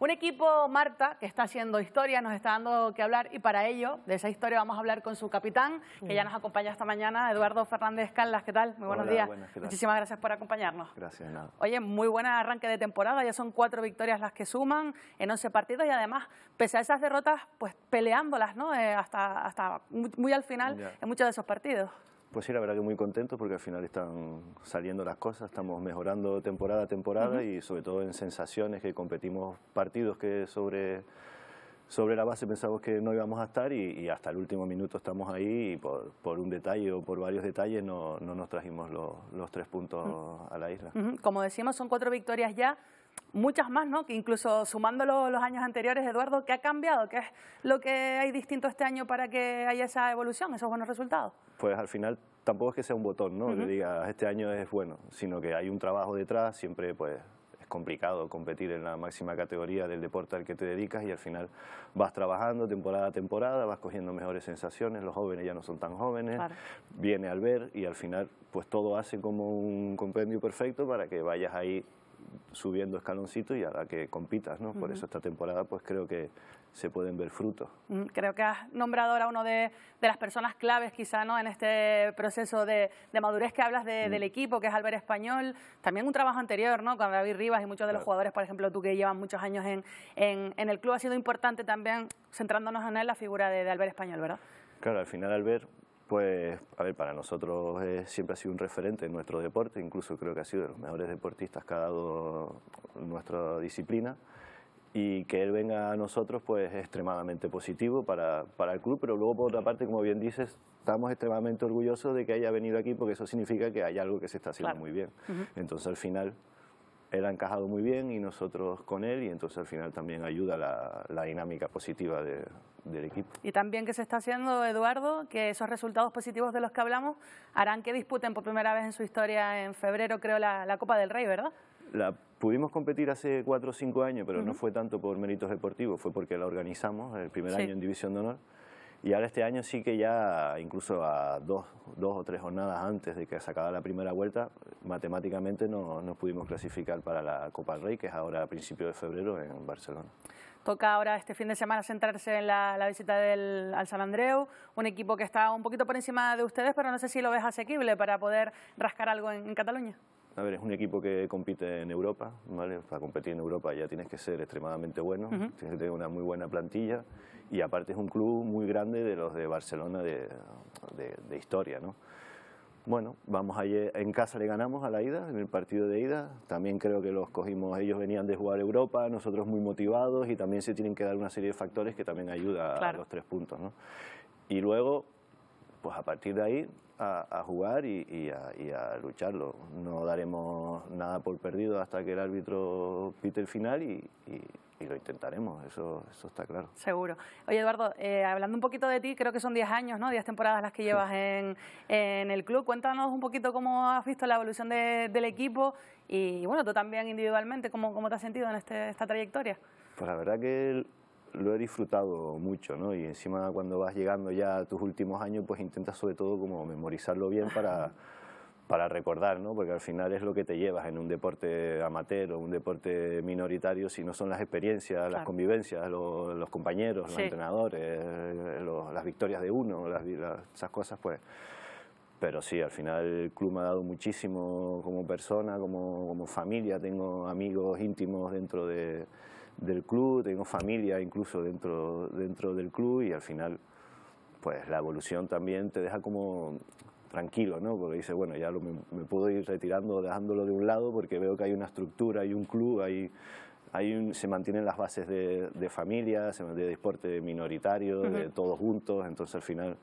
Un equipo, Marta, que está haciendo historia, nos está dando que hablar y para ello, de esa historia, vamos a hablar con su capitán, que ya mm. nos acompaña esta mañana, Eduardo Fernández Calas. ¿Qué tal? Muy buenos días. Muchísimas gracias por acompañarnos. Gracias, Oye, muy buen arranque de temporada, ya son cuatro victorias las que suman en 11 partidos y además, pese a esas derrotas, pues peleándolas, ¿no? Eh, hasta, hasta muy, al final en muchos de esos partidos. Pues sí, la verdad que muy contentos porque al final están saliendo las cosas, estamos mejorando temporada a temporada y sobre todo en sensaciones que competimos partidos que sobre, sobre la base pensamos que no íbamos a estar y, hasta el último minuto estamos ahí y por, un detalle o por varios detalles no, nos trajimos los, tres puntos a la isla. Como decíamos, son cuatro victorias ya muchas más, ¿no? Que incluso sumando los años anteriores, Eduardo, ¿qué ha cambiado? ¿Qué es lo que hay distinto este año para que haya esa evolución, esos buenos resultados? Pues al final tampoco es que sea un botón, ¿no? Que digas, este año es bueno, sino que hay un trabajo detrás, siempre pues es complicado competir en la máxima categoría del deporte al que te dedicas y al final vas trabajando temporada a temporada, vas cogiendo mejores sensaciones, los jóvenes ya no son tan jóvenes, viene al ver y al final pues todo hace como un compendio perfecto para que vayas ahí subiendo escaloncito y a la que compitas, ¿no? Por eso esta temporada pues creo que se pueden ver frutos. Mm, creo que has nombrado ahora uno de, de, las personas claves quizá, ¿no? En este proceso de, madurez que hablas mm. del equipo, que es Albert Español, también un trabajo anterior, ¿no? Con David Rivas y muchos de los jugadores, por ejemplo, tú que llevas muchos años en, en, el club, ha sido importante también centrándonos en él la figura de, de Albert Español, ¿verdad? Claro, al final Albert pues, a ver, para nosotros eh, siempre ha sido un referente en nuestro deporte, incluso creo que ha sido de los mejores deportistas que ha dado nuestra disciplina y que él venga a nosotros pues es extremadamente positivo para, para, el club, pero luego por otra parte, como bien dices, estamos extremadamente orgullosos de que haya venido aquí porque eso significa que hay algo que se está haciendo muy bien. Entonces al final él ha encajado muy bien y nosotros con él y entonces al final también ayuda la, dinámica positiva del equipo. Y también que se está haciendo, Eduardo, que esos resultados positivos de los que hablamos harán que disputen por primera vez en su historia en febrero, creo, la, Copa del Rey, ¿verdad? La pudimos competir hace cuatro o cinco años, pero no fue tanto por méritos deportivos, fue porque la organizamos el primer año en División de Honor y ahora este año sí que ya, incluso a dos, dos o tres jornadas antes de que se acabara la primera vuelta, matemáticamente no nos pudimos clasificar para la Copa del Rey, que es ahora a principios de febrero en Barcelona. Toca ahora este fin de semana centrarse en la, visita al San Andreu, un equipo que está un poquito por encima de ustedes, pero no sé si lo ves asequible para poder rascar algo en Cataluña. A ver, es un equipo que compite en Europa, ¿vale? Para competir en Europa ya tienes que ser extremadamente bueno, tienes que tener una muy buena plantilla y aparte es un club muy grande de los de Barcelona de, historia, ¿no? Bueno, vamos ayer... en casa le ganamos a la ida, en el partido de ida. También creo que los cogimos, ellos venían de jugar Europa, nosotros muy motivados y también se tienen que dar una serie de factores que también ayuda a los tres puntos, ¿no? Y luego pues a partir de ahí a, jugar y, a, lucharlo. No daremos nada por perdido hasta que el árbitro pite el final y, lo intentaremos, eso, eso está claro. Seguro. Oye, Eduardo, eh, hablando un poquito de ti, creo que son 10 años, ¿no? 10 temporadas las que llevas en, el club. Cuéntanos un poquito cómo has visto la evolución del equipo y, bueno, tú también individualmente, ¿cómo, cómo te has sentido en este, esta trayectoria? Pues la verdad que lo he disfrutado mucho, ¿no? Y encima cuando vas llegando ya a tus últimos años, pues intentas sobre todo como memorizarlo bien para, para recordar, ¿no? Porque al final es lo que te llevas en un deporte amateur o un deporte minoritario, si no son las experiencias, las convivencias, los, compañeros, los entrenadores, las victorias de uno, las, esas cosas, pues... Pero sí, al final el club me ha dado muchísimo como persona, como, como familia, tengo amigos íntimos dentro de del club, tengo familia incluso dentro, dentro del club y al final pues la evolución también te deja como tranquilo, ¿no? Porque dices, bueno, ya me, puedo ir retirando, dejándolo de un lado porque veo que hay una estructura, hay un club, hay, hay se mantienen las bases de, de familia, mantiene deporte minoritario, de todos juntos, entonces al final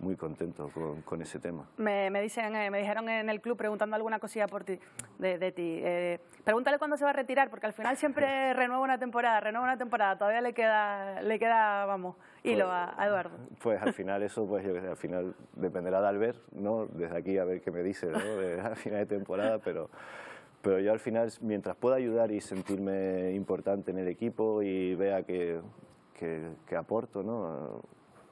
muy contento con, con ese tema. Me, me dicen, eh, me dijeron en el club preguntando alguna cosilla por ti, de, ti. Eh, pregúntale cuándo se va a retirar, porque al final siempre renueva una temporada, renueva una temporada, todavía le queda, le queda vamos, hilo lo pues, a, Eduardo. Pues al final eso, pues yo que al final dependerá de Albert, ¿no? Desde aquí a ver qué me dice, ¿no? De, a final de temporada, pero... Pero yo al final, mientras pueda ayudar y sentirme importante en el equipo y vea que, que, que aporto, ¿no?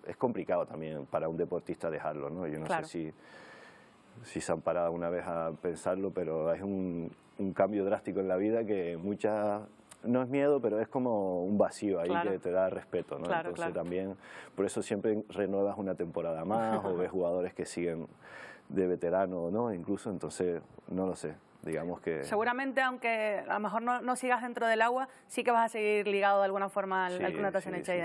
es complicado también para un deportista dejarlo, ¿no? Yo no sé si, si se han parado una vez a pensarlo, pero es un, un cambio drástico en la vida que muchas no es miedo, pero es como un vacío ahí que te da respeto, ¿no? Entonces también, por eso siempre renuevas una temporada más o ves jugadores que siguen de veterano, o ¿no? Incluso, entonces, no lo sé. Digamos que... Seguramente, aunque a lo mejor no, sigas dentro del agua, sí que vas a seguir ligado de alguna forma al, sí, al Club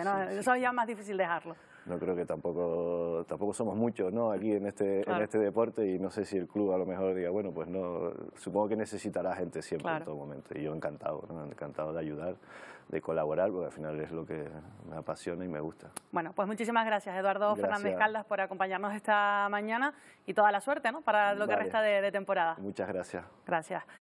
¿no? Eso es ya más difícil dejarlo no creo que tampoco, tampoco somos muchos ¿no? aquí en este, en este deporte y no sé si el club a lo mejor diga, bueno, pues no, supongo que necesitará gente siempre en todo momento. Y yo encantado, encantado de ayudar, de colaborar, porque al final es lo que me apasiona y me gusta. Bueno, pues muchísimas gracias Eduardo Fernández Caldas por acompañarnos esta mañana y toda la suerte ¿no? para lo que resta de, de temporada. Muchas gracias. Gracias.